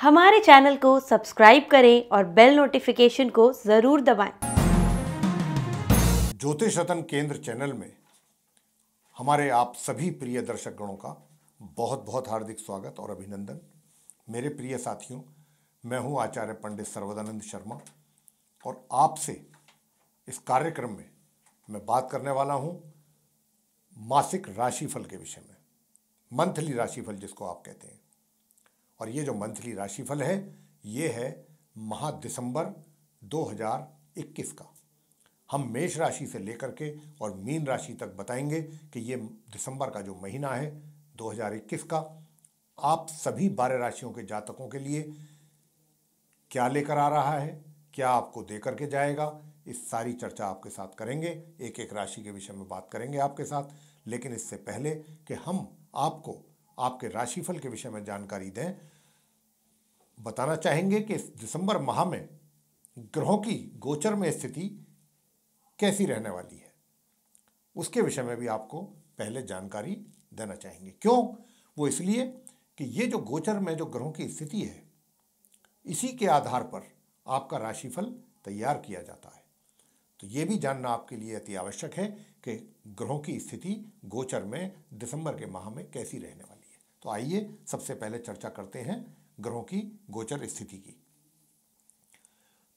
हमारे चैनल को सब्सक्राइब करें और बेल नोटिफिकेशन को जरूर दबाएं। ज्योतिष रतन केंद्र चैनल में हमारे आप सभी प्रिय दर्शकगणों का बहुत बहुत हार्दिक स्वागत और अभिनंदन मेरे प्रिय साथियों मैं हूं आचार्य पंडित सर्वदानंद शर्मा और आपसे इस कार्यक्रम में मैं बात करने वाला हूं मासिक राशिफल के विषय में मंथली राशिफल जिसको आप कहते हैं और ये जो मंथली राशिफल है ये है महा दिसंबर 2021 का हम मेष राशि से लेकर के और मीन राशि तक बताएंगे कि ये दिसंबर का जो महीना है 2021 का आप सभी बारह राशियों के जातकों के लिए क्या लेकर आ रहा है क्या आपको दे करके जाएगा इस सारी चर्चा आपके साथ करेंगे एक एक राशि के विषय में बात करेंगे आपके साथ लेकिन इससे पहले कि हम आपको आपके राशिफल के विषय में जानकारी दें बताना चाहेंगे कि दिसंबर माह में ग्रहों की गोचर में स्थिति कैसी रहने वाली है उसके विषय में भी आपको पहले जानकारी देना चाहेंगे क्यों वो इसलिए कि ये जो गोचर में जो ग्रहों की स्थिति है इसी के आधार पर आपका राशिफल तैयार किया जाता है तो ये भी जानना आपके लिए अति आवश्यक है कि ग्रहों की स्थिति गोचर में दिसंबर के माह में कैसी रहने वाली तो आइए सबसे पहले चर्चा करते हैं ग्रहों की गोचर स्थिति की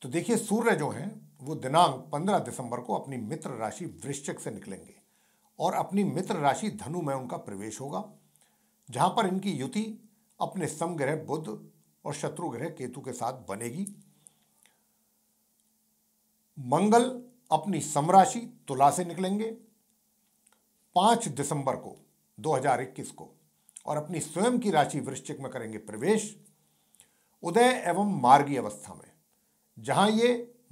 तो देखिए सूर्य जो है वो दिनांक 15 दिसंबर को अपनी मित्र राशि वृश्चिक से निकलेंगे और अपनी मित्र राशि धनु में उनका प्रवेश होगा जहां पर इनकी युति अपने समग्रह बुद्ध और शत्रु ग्रह केतु के साथ बनेगी मंगल अपनी समराशि तुला से निकलेंगे पांच दिसंबर को 2021 को और अपनी स्वयं की राशि वृश्चिक में करेंगे प्रवेश उदय एवं मार्गी अवस्था में जहां ये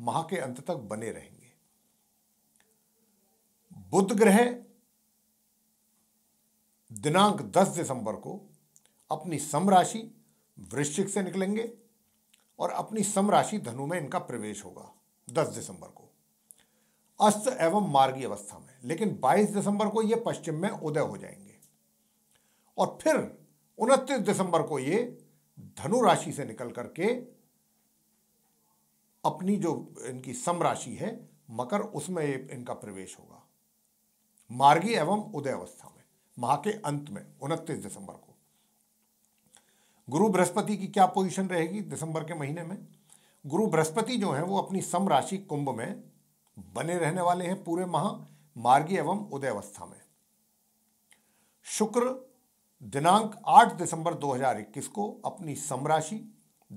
माह के अंत तक बने रहेंगे बुध ग्रह दिनांक 10 दिसंबर को अपनी समराशि वृश्चिक से निकलेंगे और अपनी समराशि धनु में इनका प्रवेश होगा 10 दिसंबर को अस्त एवं मार्गी अवस्था में लेकिन 22 दिसंबर को ये पश्चिम में उदय हो जाएंगे और फिर उनतीस दिसंबर को ये धनु राशि से निकल करके अपनी जो इनकी सम राशि है मकर उसमें इनका प्रवेश होगा मार्गी एवं उदय अवस्था में माह के अंत में उनतीस दिसंबर को गुरु बृहस्पति की क्या पोजीशन रहेगी दिसंबर के महीने में गुरु बृहस्पति जो है वो अपनी सम राशि कुंभ में बने रहने वाले हैं पूरे माह मार्गी एवं उदय अवस्था में शुक्र दिनांक 8 दिसंबर 2021 को अपनी समराशि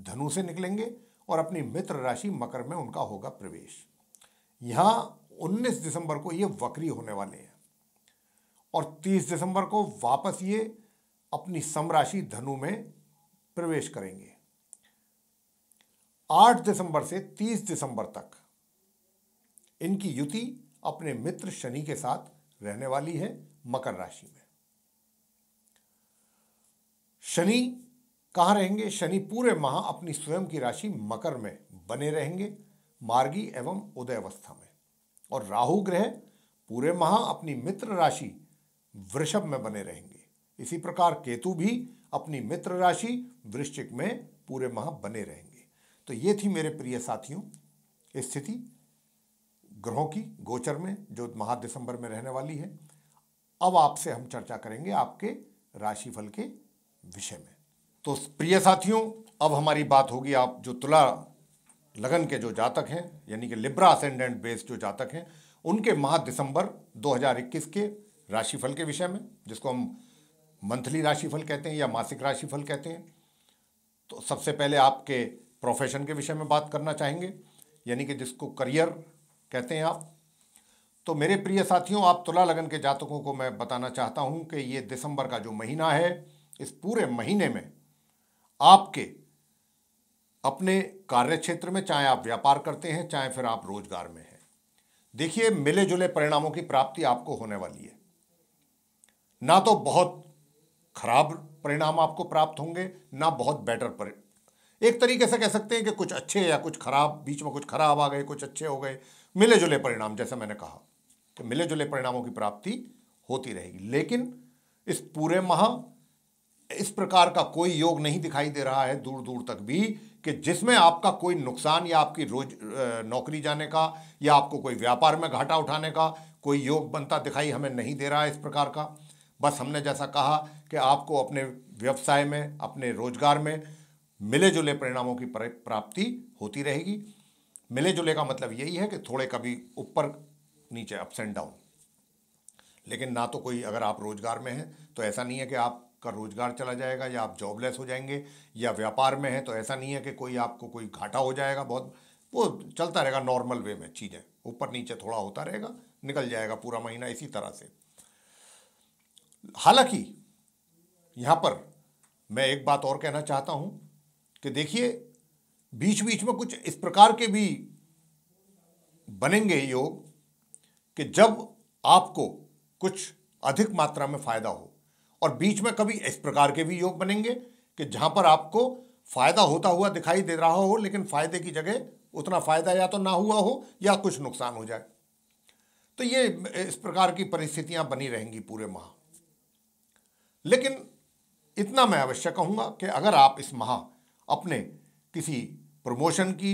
धनु से निकलेंगे और अपनी मित्र राशि मकर में उनका होगा प्रवेश यहां 19 दिसंबर को ये वक्री होने वाले हैं और 30 दिसंबर को वापस ये अपनी समराशि धनु में प्रवेश करेंगे 8 दिसंबर से 30 दिसंबर तक इनकी युति अपने मित्र शनि के साथ रहने वाली है मकर राशि में शनि कहाँ रहेंगे शनि पूरे माह अपनी स्वयं की राशि मकर में बने रहेंगे मार्गी एवं उदय अवस्था में और राहु ग्रह पूरे माह अपनी मित्र राशि वृषभ में बने रहेंगे इसी प्रकार केतु भी अपनी मित्र राशि वृश्चिक में पूरे माह बने रहेंगे तो ये थी मेरे प्रिय साथियों स्थिति ग्रहों की गोचर में जो माह दिसंबर में रहने वाली है अब आपसे हम चर्चा करेंगे आपके राशिफल के विषय में तो प्रिय साथियों अब हमारी बात होगी आप जो तुला लगन के जो जातक हैं यानी कि लिब्रा असेंडेंट बेस्ड जो जातक हैं उनके माह दिसंबर 2021 के राशिफल के विषय में जिसको हम मंथली राशिफल कहते हैं या मासिक राशिफल कहते हैं तो सबसे पहले आपके प्रोफेशन के विषय में बात करना चाहेंगे यानी कि जिसको करियर कहते हैं आप तो मेरे प्रिय साथियों आप तुला लगन के जातकों को मैं बताना चाहता हूं कि ये दिसंबर का जो महीना है इस पूरे महीने में आपके अपने कार्य क्षेत्र में चाहे आप व्यापार करते हैं चाहे फिर आप रोजगार में हैं देखिए मिले जुले परिणामों की प्राप्ति आपको होने वाली है ना तो बहुत खराब परिणाम आपको प्राप्त होंगे ना बहुत बेटर पर एक तरीके से कह सकते हैं कि कुछ अच्छे या कुछ खराब बीच में कुछ खराब आ गए कुछ अच्छे हो गए मिले जुले परिणाम जैसे मैंने कहा कि मिले जुले परिणामों की प्राप्ति होती रहेगी लेकिन इस पूरे माह इस प्रकार का कोई योग नहीं दिखाई दे रहा है दूर दूर तक भी कि जिसमें आपका कोई नुकसान या आपकी रोज नौकरी जाने का या आपको कोई व्यापार में घाटा उठाने का कोई योग बनता दिखाई हमें नहीं दे रहा है इस प्रकार का बस हमने जैसा कहा कि आपको अपने व्यवसाय में अपने रोजगार में मिले जुले परिणामों की प्राप्ति होती रहेगी मिले जुले का मतलब यही है कि थोड़े कभी ऊपर नीचे अप्स एंड डाउन लेकिन ना तो कोई अगर आप रोजगार में हैं तो ऐसा नहीं है कि आप का रोजगार चला जाएगा या आप जॉबलेस हो जाएंगे या व्यापार में है तो ऐसा नहीं है कि कोई आपको कोई घाटा हो जाएगा बहुत वो चलता रहेगा नॉर्मल वे में चीज़ें ऊपर नीचे थोड़ा होता रहेगा निकल जाएगा पूरा महीना इसी तरह से हालांकि यहाँ पर मैं एक बात और कहना चाहता हूँ कि देखिए बीच बीच में कुछ इस प्रकार के भी बनेंगे योग कि जब आपको कुछ अधिक मात्रा में फ़ायदा हो और बीच में कभी इस प्रकार के भी योग बनेंगे कि जहां पर आपको फ़ायदा होता हुआ दिखाई दे रहा हो लेकिन फ़ायदे की जगह उतना फ़ायदा या तो ना हुआ हो या कुछ नुकसान हो जाए तो ये इस प्रकार की परिस्थितियां बनी रहेंगी पूरे माह लेकिन इतना मैं अवश्य कहूंगा कि अगर आप इस माह अपने किसी प्रमोशन की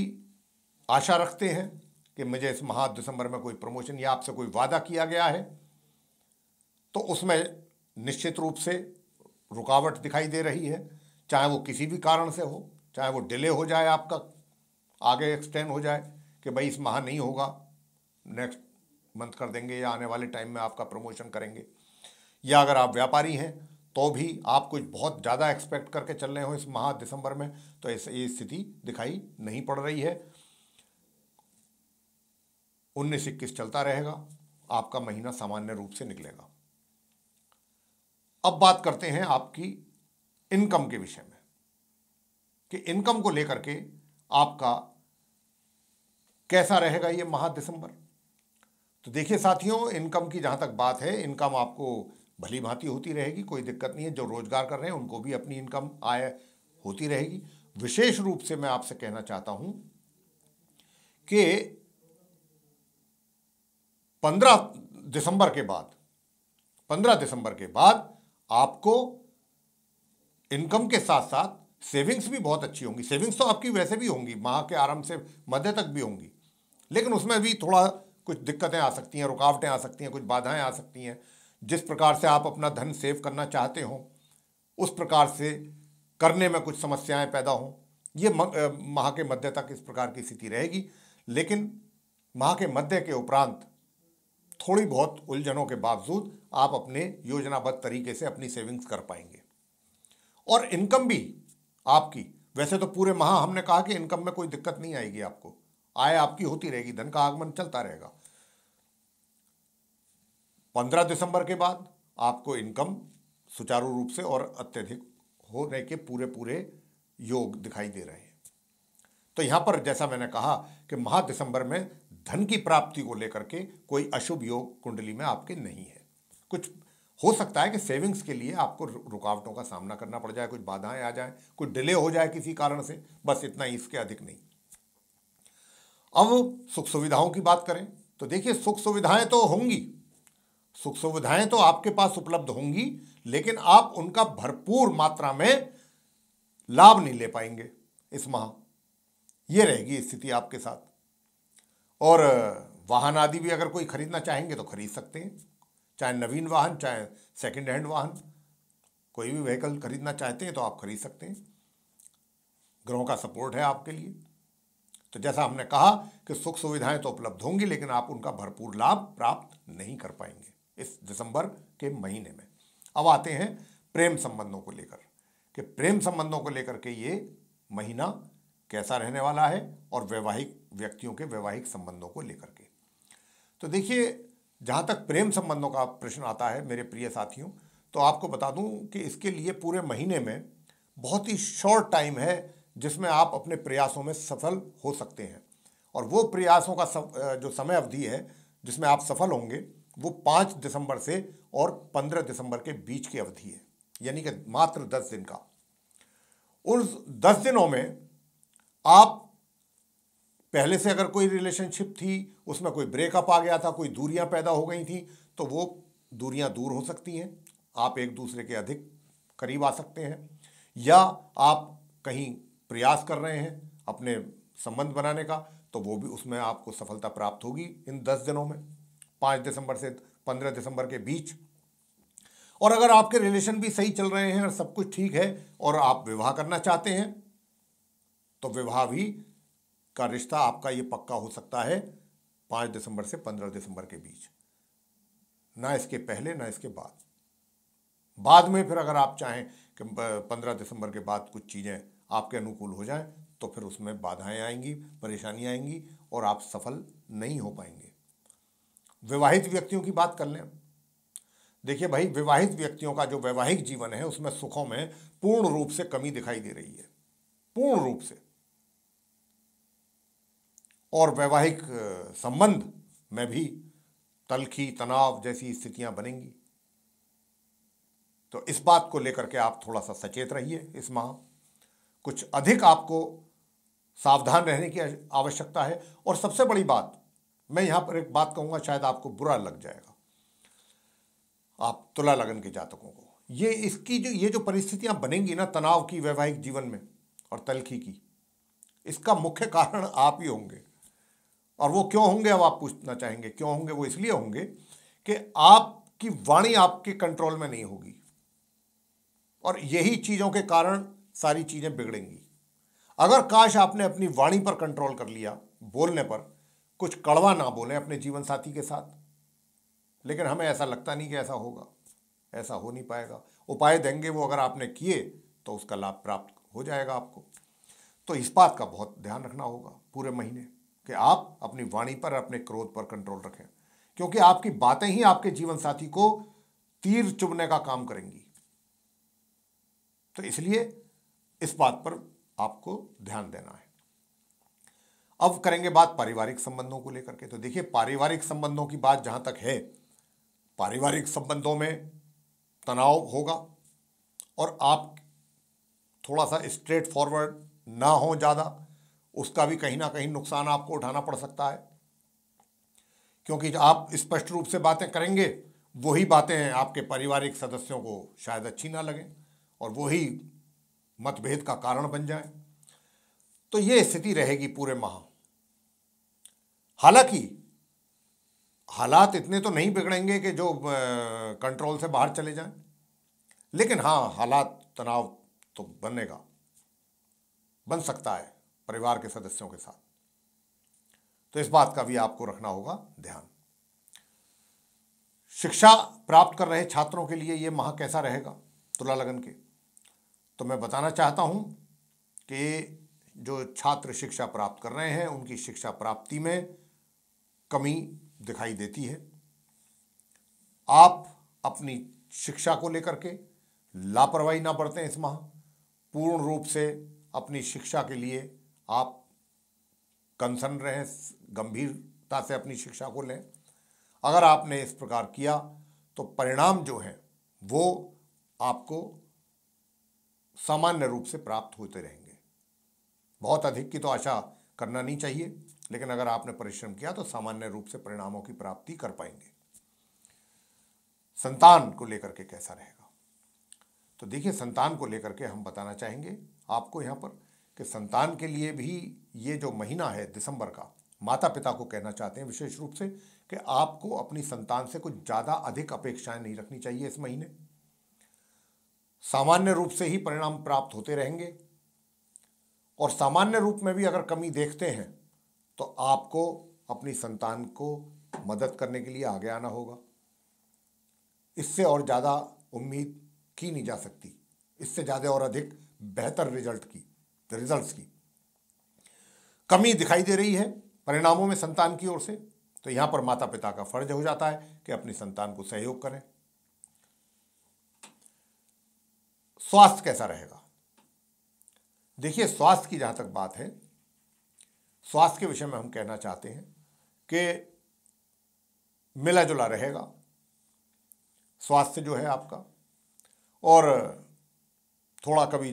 आशा रखते हैं कि मुझे इस माह दिसंबर में कोई प्रमोशन या आपसे कोई वादा किया गया है तो उसमें निश्चित रूप से रुकावट दिखाई दे रही है चाहे वो किसी भी कारण से हो चाहे वो डिले हो जाए आपका आगे एक्सटेंड हो जाए कि भाई इस माह नहीं होगा नेक्स्ट मंथ कर देंगे या आने वाले टाइम में आपका प्रमोशन करेंगे या अगर आप व्यापारी हैं तो भी आप कुछ बहुत ज़्यादा एक्सपेक्ट करके चल रहे हो इस माह दिसंबर में तो ऐसे ये स्थिति दिखाई नहीं पड़ रही है उन्नीस इक्कीस चलता रहेगा आपका महीना सामान्य रूप से निकलेगा अब बात करते हैं आपकी इनकम के विषय में कि इनकम को लेकर के आपका कैसा रहेगा ये माह दिसंबर तो देखिए साथियों इनकम की जहां तक बात है इनकम आपको भली भांति होती रहेगी कोई दिक्कत नहीं है जो रोजगार कर रहे हैं उनको भी अपनी इनकम आय होती रहेगी विशेष रूप से मैं आपसे कहना चाहता हूं कि पंद्रह दिसंबर के बाद पंद्रह दिसंबर के बाद आपको इनकम के साथ साथ सेविंग्स भी बहुत अच्छी होंगी सेविंग्स तो आपकी वैसे भी होंगी माह के आराम से मध्य तक भी होंगी लेकिन उसमें भी थोड़ा कुछ दिक्कतें आ सकती हैं रुकावटें आ सकती हैं कुछ बाधाएं आ सकती हैं जिस प्रकार से आप अपना धन सेव करना चाहते हो उस प्रकार से करने में कुछ समस्याएं पैदा हों ये माह के मध्य तक इस प्रकार की स्थिति रहेगी लेकिन माह के मध्य के उपरांत थोड़ी बहुत उलझनों के बावजूद आप अपने योजनाबद्ध तरीके से अपनी सेविंग्स कर पाएंगे और इनकम भी आपकी वैसे तो पूरे माह हमने कहा कि इनकम में कोई दिक्कत नहीं आएगी आपको आय आपकी होती रहेगी धन का आगमन चलता रहेगा पंद्रह दिसंबर के बाद आपको इनकम सुचारू रूप से और अत्यधिक होने के पूरे पूरे योग दिखाई दे रहे हैं तो यहां पर जैसा मैंने कहा कि माह दिसंबर में धन की प्राप्ति को लेकर के कोई अशुभ योग कुंडली में आपके नहीं है कुछ हो सकता है कि सेविंग्स के लिए आपको रुकावटों का सामना करना पड़ जाए कुछ बाधाएं आ जाए कुछ डिले हो जाए किसी कारण से बस इतना ही इसके अधिक नहीं अब सुख सुविधाओं की बात करें तो देखिए सुख सुविधाएं तो होंगी सुख सुविधाएं तो आपके पास उपलब्ध होंगी लेकिन आप उनका भरपूर मात्रा में लाभ नहीं ले पाएंगे इस माह ये रहेगी स्थिति आपके साथ और वाहन आदि भी अगर कोई खरीदना चाहेंगे तो खरीद सकते हैं चाहे नवीन वाहन चाहे सेकंड हैंड वाहन कोई भी व्हीकल खरीदना चाहते हैं तो आप खरीद सकते हैं ग्रहों का सपोर्ट है आपके लिए तो जैसा हमने कहा कि सुख सुविधाएं तो उपलब्ध होंगी लेकिन आप उनका भरपूर लाभ प्राप्त नहीं कर पाएंगे इस दिसंबर के महीने में अब आते हैं प्रेम संबंधों को लेकर कि प्रेम संबंधों को लेकर के ये महीना कैसा रहने वाला है और वैवाहिक व्यक्तियों के वैवाहिक संबंधों को लेकर के तो देखिए जहाँ तक प्रेम संबंधों का प्रश्न आता है मेरे प्रिय साथियों तो आपको बता दूं कि इसके लिए पूरे महीने में बहुत ही शॉर्ट टाइम है जिसमें आप अपने प्रयासों में सफल हो सकते हैं और वो प्रयासों का सब, जो समय अवधि है जिसमें आप सफल होंगे वो पाँच दिसंबर से और पंद्रह दिसंबर के बीच की अवधि है यानी कि मात्र दस दिन का उन दस दिनों में आप पहले से अगर कोई रिलेशनशिप थी उसमें कोई ब्रेकअप आ गया था कोई दूरियां पैदा हो गई थी तो वो दूरियां दूर हो सकती हैं आप एक दूसरे के अधिक करीब आ सकते हैं या आप कहीं प्रयास कर रहे हैं अपने संबंध बनाने का तो वो भी उसमें आपको सफलता प्राप्त होगी इन दस दिनों में पाँच दिसंबर से पंद्रह दिसंबर के बीच और अगर आपके रिलेशन भी सही चल रहे हैं और सब कुछ ठीक है और आप विवाह करना चाहते हैं तो विवाह भी का रिश्ता आपका ये पक्का हो सकता है पाँच दिसंबर से पंद्रह दिसंबर के बीच ना इसके पहले ना इसके बाद बाद में फिर अगर आप चाहें कि पंद्रह दिसंबर के बाद कुछ चीज़ें आपके अनुकूल हो जाएं तो फिर उसमें बाधाएं आएंगी परेशानियां आएंगी और आप सफल नहीं हो पाएंगे विवाहित व्यक्तियों की बात कर लें देखिए भाई विवाहित व्यक्तियों का जो वैवाहिक जीवन है उसमें सुखों में पूर्ण रूप से कमी दिखाई दे रही है पूर्ण रूप से और वैवाहिक संबंध में भी तलखी तनाव जैसी स्थितियां बनेंगी तो इस बात को लेकर के आप थोड़ा सा सचेत रहिए इस माह कुछ अधिक आपको सावधान रहने की आवश्यकता है और सबसे बड़ी बात मैं यहां पर एक बात कहूंगा शायद आपको बुरा लग जाएगा आप तुला लगन के जातकों को ये इसकी जो ये जो परिस्थितियां बनेंगी ना तनाव की वैवाहिक जीवन में और तलखी की इसका मुख्य कारण आप ही होंगे और वो क्यों होंगे अब आप पूछना चाहेंगे क्यों होंगे वो इसलिए होंगे कि आपकी वाणी आपके कंट्रोल में नहीं होगी और यही चीज़ों के कारण सारी चीज़ें बिगड़ेंगी अगर काश आपने अपनी वाणी पर कंट्रोल कर लिया बोलने पर कुछ कड़वा ना बोले अपने जीवन साथी के साथ लेकिन हमें ऐसा लगता नहीं कि ऐसा होगा ऐसा हो नहीं पाएगा उपाय देंगे वो अगर आपने किए तो उसका लाभ प्राप्त हो जाएगा आपको तो इस बात का बहुत ध्यान रखना होगा पूरे महीने कि आप अपनी वाणी पर अपने क्रोध पर कंट्रोल रखें क्योंकि आपकी बातें ही आपके जीवन साथी को तीर चुभने का काम करेंगी तो इसलिए इस बात पर आपको ध्यान देना है अब करेंगे बात पारिवारिक संबंधों को लेकर के तो देखिए पारिवारिक संबंधों की बात जहां तक है पारिवारिक संबंधों में तनाव होगा और आप थोड़ा सा स्ट्रेट फॉरवर्ड ना हो ज़्यादा उसका भी कहीं ना कहीं नुकसान आपको उठाना पड़ सकता है क्योंकि आप स्पष्ट रूप से बातें करेंगे वही बातें आपके पारिवारिक सदस्यों को शायद अच्छी ना लगें और वही मतभेद का कारण बन जाए तो ये स्थिति रहेगी पूरे माह हालांकि हालात इतने तो नहीं बिगड़ेंगे कि जो कंट्रोल से बाहर चले जाएं लेकिन हाँ हालात तनाव तो बनेगा बन सकता है परिवार के सदस्यों के साथ तो इस बात का भी आपको रखना होगा ध्यान शिक्षा प्राप्त कर रहे छात्रों के लिए यह माह कैसा रहेगा तुला लगन के तो मैं बताना चाहता हूं कि जो छात्र शिक्षा प्राप्त कर रहे हैं उनकी शिक्षा प्राप्ति में कमी दिखाई देती है आप अपनी शिक्षा को लेकर के लापरवाही ना बरतें इस माह पूर्ण रूप से अपनी शिक्षा के लिए आप कंसर्न रहें गंभीरता से अपनी शिक्षा को लें अगर आपने इस प्रकार किया तो परिणाम जो है वो आपको सामान्य रूप से प्राप्त होते रहेंगे बहुत अधिक की तो आशा करना नहीं चाहिए लेकिन अगर आपने परिश्रम किया तो सामान्य रूप से परिणामों की प्राप्ति कर पाएंगे संतान को लेकर के कैसा रहेगा तो देखिए संतान को लेकर के हम बताना चाहेंगे आपको यहाँ पर कि संतान के लिए भी ये जो महीना है दिसंबर का माता पिता को कहना चाहते हैं विशेष रूप से कि आपको अपनी संतान से कुछ ज़्यादा अधिक अपेक्षाएं नहीं रखनी चाहिए इस महीने सामान्य रूप से ही परिणाम प्राप्त होते रहेंगे और सामान्य रूप में भी अगर कमी देखते हैं तो आपको अपनी संतान को मदद करने के लिए आगे आना होगा इससे और ज़्यादा उम्मीद की नहीं जा सकती इससे ज़्यादा और अधिक बेहतर रिजल्ट की द रिजल्ट्स की कमी दिखाई दे रही है परिणामों में संतान की ओर से तो यहां पर माता पिता का फर्ज हो जाता है कि अपनी संतान को सहयोग करें स्वास्थ्य कैसा रहेगा देखिए स्वास्थ्य की जहां तक बात है स्वास्थ्य के विषय में हम कहना चाहते हैं कि मिला जुला रहेगा स्वास्थ्य जो है आपका और थोड़ा कभी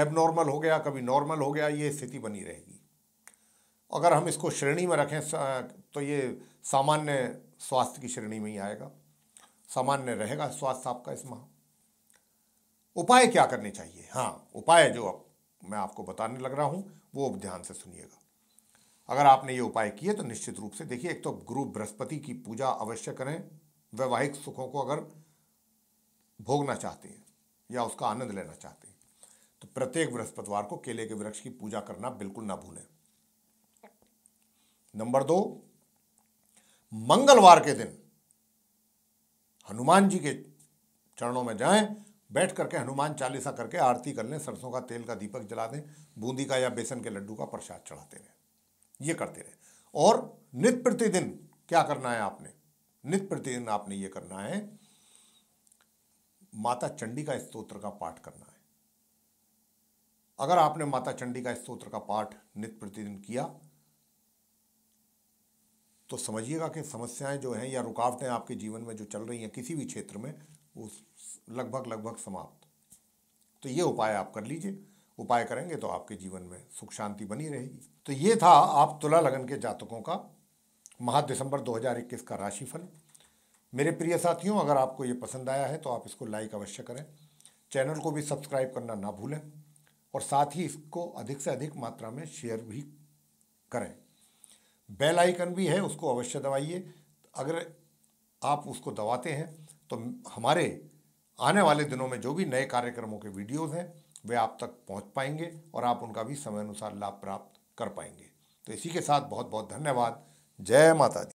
एबनॉर्मल हो गया कभी नॉर्मल हो गया ये स्थिति बनी रहेगी अगर हम इसको श्रेणी में रखें तो ये सामान्य स्वास्थ्य की श्रेणी में ही आएगा सामान्य रहेगा स्वास्थ्य आपका इस माह उपाय क्या करने चाहिए हाँ उपाय जो अब मैं आपको बताने लग रहा हूँ वो ध्यान से सुनिएगा अगर आपने ये उपाय किए तो निश्चित रूप से देखिए एक तो गुरु बृहस्पति की पूजा अवश्य करें वैवाहिक सुखों को अगर भोगना चाहते हैं या उसका आनंद लेना चाहते हैं तो प्रत्येक बृहस्पतिवार को केले के वृक्ष की पूजा करना बिल्कुल ना भूलें नंबर दो मंगलवार के दिन हनुमान जी के चरणों में जाएं बैठ करके हनुमान चालीसा करके आरती कर लें सरसों का तेल का दीपक जला दें बूंदी का या बेसन के लड्डू का प्रसाद चढ़ाते रहें ये करते रहें और नित्य प्रतिदिन क्या करना है आपने नित्य प्रतिदिन आपने ये करना है माता चंडी का स्तोत्र का पाठ करना है अगर आपने माता चंडी का स्त्रोत्र का पाठ नित्य प्रतिदिन किया तो समझिएगा कि समस्याएं जो हैं या रुकावटें आपके जीवन में जो चल रही हैं किसी भी क्षेत्र में वो लगभग लगभग समाप्त तो ये उपाय आप कर लीजिए उपाय करेंगे तो आपके जीवन में सुख शांति बनी रहेगी तो ये था आप तुला लगन के जातकों का माह दिसंबर 2021 का राशिफल मेरे प्रिय साथियों अगर आपको ये पसंद आया है तो आप इसको लाइक अवश्य करें चैनल को भी सब्सक्राइब करना ना भूलें और साथ ही इसको अधिक से अधिक मात्रा में शेयर भी करें बेल आइकन भी है उसको अवश्य दबाइए अगर आप उसको दबाते हैं तो हमारे आने वाले दिनों में जो भी नए कार्यक्रमों के वीडियोस हैं वे आप तक पहुंच पाएंगे और आप उनका भी समय अनुसार लाभ प्राप्त कर पाएंगे तो इसी के साथ बहुत बहुत धन्यवाद जय माता दी